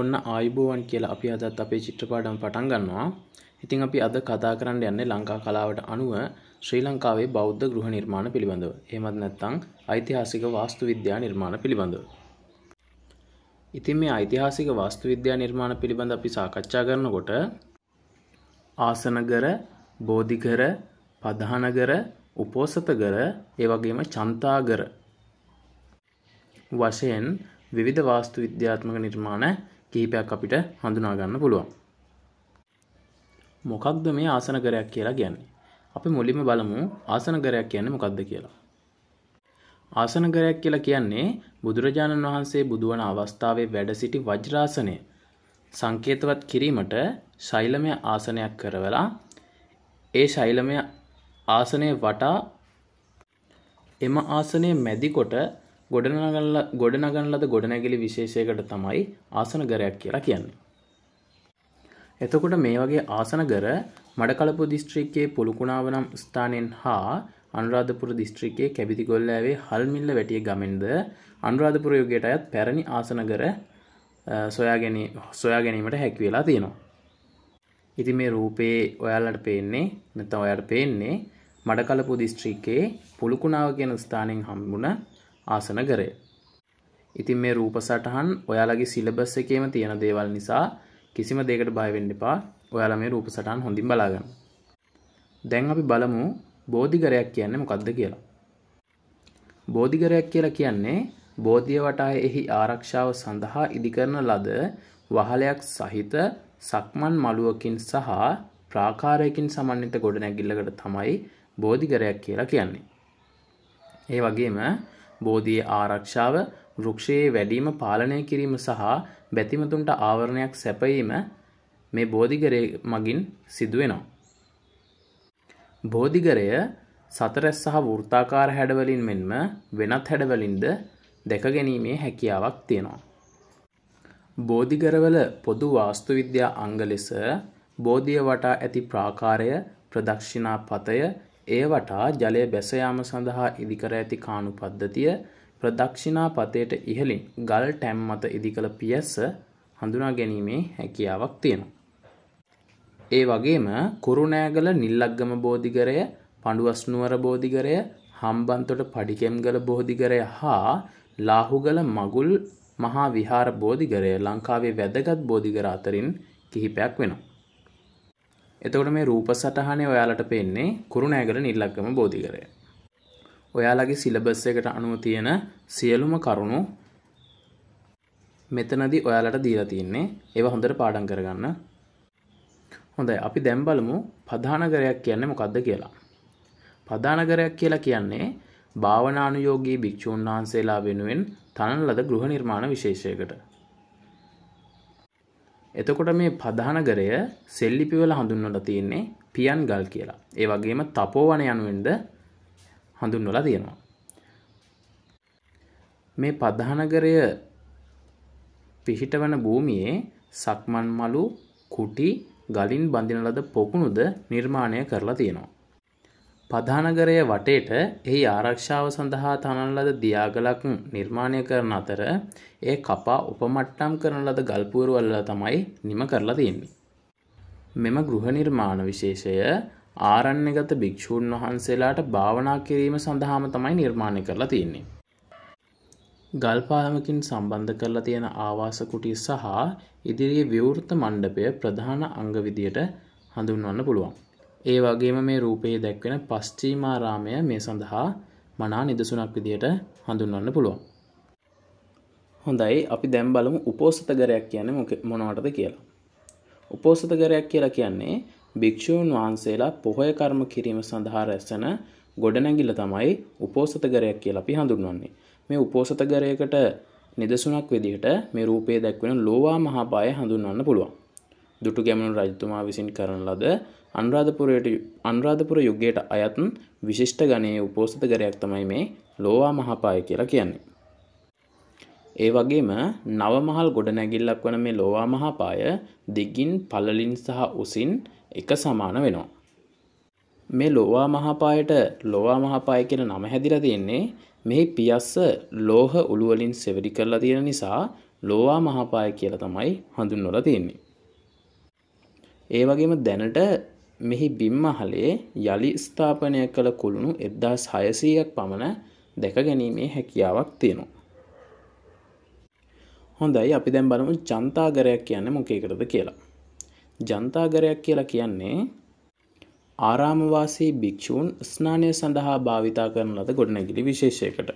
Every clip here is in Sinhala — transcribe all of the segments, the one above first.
ඔන්න ආයුබෝවන් කියලා අපි අදත් අපේ චිත්‍රපාඩම් පටන් ගන්නවා. ඉතින් අපි අද කතා කරන්න යන්නේ ලංකා කලාවට අනුව ශ්‍රී ලංකාවේ බෞද්ධ ගෘහ නිර්මාණ පිළිබඳව. එහෙමත් නැත්නම් ඓතිහාසික වාස්තු විද්‍යා නිර්මාණ පිළිබඳව. ඉතින් මේ ඓතිහාසික වාස්තු විද්‍යා නිර්මාණ පිළිබඳ අපි සාකච්ඡා කරනකොට ආසනගර, බෝධිගර, පධානගර, උපෝසතගර, ඒ වගේම චන්තාගර වශයෙන් විවිධ වාස්තු විද්‍යාත්මක නිර්මාණ කීපයක් අපිට හඳුනා ගන්න පුළුවන්. මොකක්ද මේ ආසනකරයක් කියලා කියන්නේ? අපි මුලින්ම බලමු ආසනකරයක් කියන්නේ මොකක්ද කියලා. ආසනකරයක් කියලා කියන්නේ බුදුරජාණන් වහන්සේ බුදුවන අවස්ථාවේ වැඩ සිටි වජ්‍රාසනය සංකේතවත් කිරීමට ශෛලමය ආසනයක් කරවලා ඒ ශෛලමය ආසනය වටා එම ආසනයේ මැදිකොට ගොඩනගල්ල ගොඩනගන්ලද ගොඩනැගිලි විශේෂයකට තමයි ආසනගරයක් කියලා කියන්නේ. එතකොට මේ වගේ ආසනගර මඩකලපු දිස්ත්‍රික්කයේ පුළකුණාව නම් ස්ථානයෙන් හා අනුරාධපුර දිස්ත්‍රික්කයේ කැබිතිගොල්ල ඇවේ හල්මිල්ල වැටිය ගමෙන්ද අනුරාධපුර යුගයට අයත් පැරණි ආසනගර සොයා ගැනීමට හැකිවෙලා තියෙනවා. ඉති මේ රූපයේ ඔයාලට පේන්නේ නැත ඔයට පේන්නේ මඩකලපු දිස්ත්‍රික්කයේ පුළකුණාව කියන ස්ථානයෙන් හම්බුණ ආසන කරය. ඉතින් මේ රූප සටහන් ඔයාලගේ සිලබස් එකේම තියෙන දේවල් නිසා කිසිම දෙයකට බය වෙන්න එපා. ඔයාලා මේ රූප සටහන් හොඳින් බලා ගන්න. දැන් අපි බලමු බෝධිගරයක් කියන්නේ මොකක්ද කියලා. බෝධිගරයක් කියලා කියන්නේ බෝධිය වටා එහි ආරක්ෂාව සඳහා ඉදිකරන ලද වහලයක් සහිත සක්මන් මළුවකින් සහ ප්‍රාකාරයකින් සමන්විත ගොඩනැගිල්ලකට තමයි බෝධිගරයක් කියලා කියන්නේ. ඒ වගේම බෝධිය ආරක්ෂාව වෘක්ෂයේ වැඩීම පාලනය කිරීම සහ බැතිමතුන්ට ආවරණයක් සැපයීම මේ බෝධිගරය මගින් සිදුවෙනවා. බෝධිගරය සතරැස් සහ වෘත්තාකාර හැඩවලින් මෙන්ම වෙනත් හැඩවලින්ද දැකගැනීමේ හැකියාවක් තියෙනවා. බෝධිගරවල පොදු වාස්තුවිද්‍යා අංග ලෙස බෝධිය වටා ඇති ප්‍රාකාරය ප්‍රදක්ෂිනා පතය ඒ වටා ජලය බැස යාම සඳහා ඉදිකර ඇති කානු පද්ධතිය ප්‍රදක්ෂිනා පතයට ඉහලින් ගල් ටැම් මත ඉදිකළ පියස්ස හඳුනා ගැනීමේ හැකියාවක් තියෙනවා. ඒ වගේම කුරුණෑගල නිල්ලක්ගම බෝධිගරය පඩුවස්නුවර බෝධිගරය හම්බන්තොට පඩිකෙම්ගල බෝධිගරය හා ලාහුගල මගුල් මහා විහාර බෝධිගරය ලංකාවේ වැදගත් බෝධිගර අතරින් කිහිපයක් වෙනවා. එතකොට මේ රූප සටහනේ ඔයාලට පෙන්නේ කුරුණෑගල නිල්ලක්කම බෝධිකරය. ඔයාලගේ සිලබස් එකට අනුව තියෙන සියලුම කරුණු මෙතනදී ඔයාලට දීලා තියෙන්නේ. ඒවා හොඳට පාඩම් කරගන්න. හොඳයි අපි දැන් බලමු පධානගරයක් කියන්නේ මොකද්ද කියලා. පධානගරයක් කියලා කියන්නේ භාවනානුයෝගී භික්ෂූන් වහන්සේලා වෙනුවෙන් තනන ලද ගෘහ නිර්මාණ විශේෂයකට. එතකොට මේ ප්‍රධානගරය සෙල්ලිපිවල හඳුන්වලා තියෙන්නේ පියන් ගල් කියලා. ඒ වගේම තපෝවන යනුවෙන්ද හඳුන්වලා තියෙනවා. මේ ප්‍රධානගරය පිහිටවන භූමියේ සක්මන් මලු කුටි ගලින් බඳින ලද පොකුණුද නිර්මාණය කරලා තියෙනවා. ප්‍රධානගරය වටේට එහි ආරක්ෂාව සඳහා තනන ලද දියාගලක් නිර්මාණය කරන අතර ඒ කපා උපමට්ටම් කරන ලද ගල්පුවරුවල්ල තමයි නිම කරලා තියෙන්නේ. මෙම ගෘහ නිර්මාණ විශේෂය ආරණ්‍යගත භික්‍ෂූන් වහන්සේලාට භාවනා කිරීම සඳහාම තමයි නිර්මාණය කරලා තියෙන්නේ. ගල්පාලමකින් සම්බන්ධ කරලා තියෙන ආවාසකුටි සහ ඉදිරියේ විවෘත මණ්ඩපය ප්‍රධාන අංගවිදියට හඳුන්වන්න පුළුවන්. ඒ වගේම මේ රූපයේ දැක්වෙන පස්චීමාරාමය මේ සඳහා මනා නිදසුනක් විදියට හඳුන්වන්න පුළුවන්. හොඳයි අපි දැම් බලමු උපෝසතගරයක් කියන්නේ මොක මොනවටද කියලා. උපෝසතගරයක් කියලා කියන්නේ භික්‍ෂූන් වහන්සේලා පොහොය කර්ම කිරීම සඳහා රැස්සන ගොඩනැගිල්ල තමයි උපෝසතගරයක් කියලා අපි හඳුන්වන්නේ. මේ උපෝසතගරයකට නිදසුනක් විදිහට මේ රූපයේ දැක්වෙන ලෝවා මහාපාය හඳුන්වන්න පුළුවන්. දුටු ගැමුණු රජතුමා විසින් කරන ලද අනුරාධපුරයට අනුරාධපුර යුගයට අයත් විශිෂ්ට ගණයේ උපෝසථකරයක් තමයි මේ ලෝවා මහපාය කියලා කියන්නේ. ඒ වගේම නවමහල් ගොඩනැගිල්ලක් වන මේ ලෝවා මහාපාය දිගින් පළලින් සහ උසින් එක සමාන වෙනවා. මේ ලෝවා මහාපායට ලෝවා මහාපාය කියන නම හැදිලා තියෙන්නේ මෙහි පියස්ස ලෝහ උළුවලින් සෙවඩි කරලා තියෙන නිසා ලෝවා මහාපාය කියලා තමයි හඳුන්වලා තියෙන්නේ. ඒ වගේම දැනට මෙහි බිම්මහලේ යළි ස්ථාපනය කළ කුළුණු එද්දාස් හයසීයක් පමණ දැක ගැනීමේ හැකියාවක් තියෙනවා. හොඳයි අපි දැම් බලමු ජන්තාගරයක් කියන්න මොකේකරද කියලා. ජන්තාගරයක් කියලා කියන්නේ ආරාමවාසී භික්‍ෂූන් ස්නානය සඳහා භාවිතා කරන ලද ගොඩනැගිලි විශේෂයකට.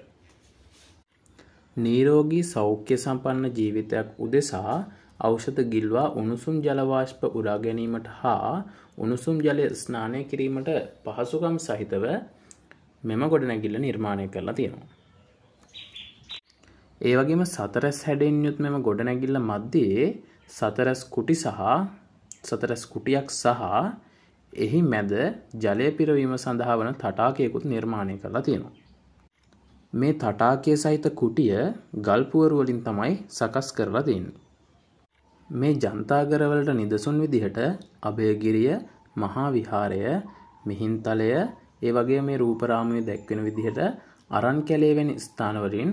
නීරෝගී සෞඛ්‍ය සම්පන්න ජීවිතයක් උදෙසා ඖෂධ ගිල්වා උණුසුම් ජලවාශ්ප උරා ගැනීමට හා උණුසුම් ජලය ස්නානය කිරීමට පහසුකම් සහිතව මෙම ගොඩනැගිල්ල නිර්මාණය කරලා තියෙනවා. ඒ වගේම සතරැස් හැඩෙන් යුත් මෙම ගොඩනැගිල්ල මැද්දේ සතරැස් කුටි සහ සතරැස් කුටියක් සහ එහි මැද ජලය පිරවීම සඳහා වන තටාකයකුත් නිර්මාණය කරලා තියෙනවා. මේ තටාකය සහිත කුටිය ගල්පුවරුවලින් තමයි සකස් කරලා තියන්නේ. මේ ජන්තාගරවලට නිදසුන් විදිහට අභයගිරිය මහා විහාරය මිහින්තලය ඒ වගේ මේ රූපරාමය දැක්වෙන විදිහට අරන් කැලේවෙන ස්ථානවලින්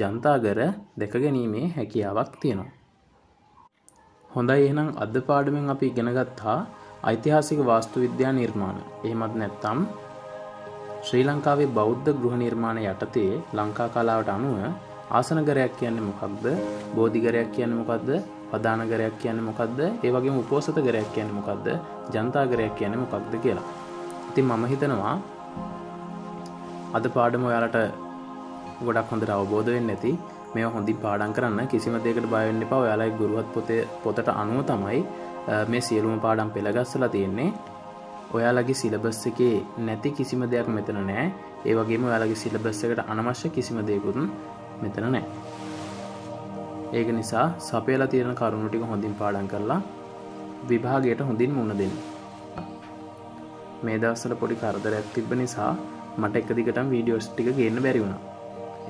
ජන්තාගර දැකගැනීමේ හැකියාවක් තියෙනවා. හොඳයි එහෙනම් අද පාඩමෙන් අපි ඉගෙනගත්තා ඓතිහාසික වාස්තු විද්‍යා නිර්මාණ. එහෙමත් නැත්නම් ශ්‍රී ලංකාවේ බෞද්ධ ගෘහ නිර්මාණ යටතේ ලංකා කලාවට අනුව ආසනගරයක් කියන්නේ මොකක්ද? බෝධිගරයක් කියන්නේ මොකක්ද? පදානගරයක් කියන්න මොකක්ද ඒ වගේ උපෝසතගරයක් කියන්න මොකක්ද ජනතාගරයක් කියන්නේ මොකක්ද කියලා ඉතින් මම හිතනවා අද පාඩම ඔයාලට ගොඩක් හොඳට අවබෝධ වෙන්න ඇති මේ හොඳින් පාඩන් කරන්න කිසිම දෙකට බයවෙන්න එපා ඔයාලයි ගුරුවත් පොතේ පොතට අනුව තමයි මේ සියලුම පාඩම් පෙළගස්සලා තියෙන්නේ ඔයාලගේ සිලබස් එකේ නැති කිසිම දෙයක් මෙතන නෑ ඒ වගේම ඔයාලගේ සිලබස් එකට අනවශ්‍ය කිසිම දෙයකුත් මෙතන නෑ ඒක නිසා සපයලා තියෙන කරුණු ටික හොඳින් පාඩම් කරලා විභාගයට හොඳින් මුණ දෙන්න. මේ දවස්වල පොඩි කරදරයක් තිබ්බ නිසා මට එක දිගටම වීඩියෝස් ටික ගේන්න බැරි වුණා.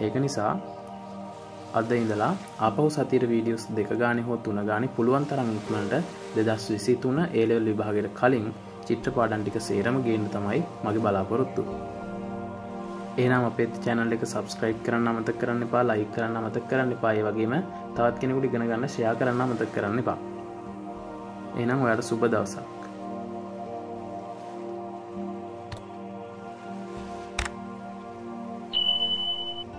ඒක නිසා අද ඉඳලා අපහු සතියට වීඩියෝස් දෙක ගානේ හෝ තුන ගානේ පුළුවන් තරම් ඉක්මනට 2023 A level විභාගයට කලින් චිත්‍ර පාඩම් ටික සේරම ගේන්න තමයි මගේ බලාපොරොත්තුව. ඒනම් අපේත් චැනල් එක සබස්ක්‍රයිබ් කරන්න අමත කරන්න පා ලයි කරන්න අමත කරන්න පාය වගේම තවත් කෙනෙකුට ඉගෙනගන්න ශයා කරන්න අමත කරන්න එපා එනම් ඔයාට සුබ දවසක්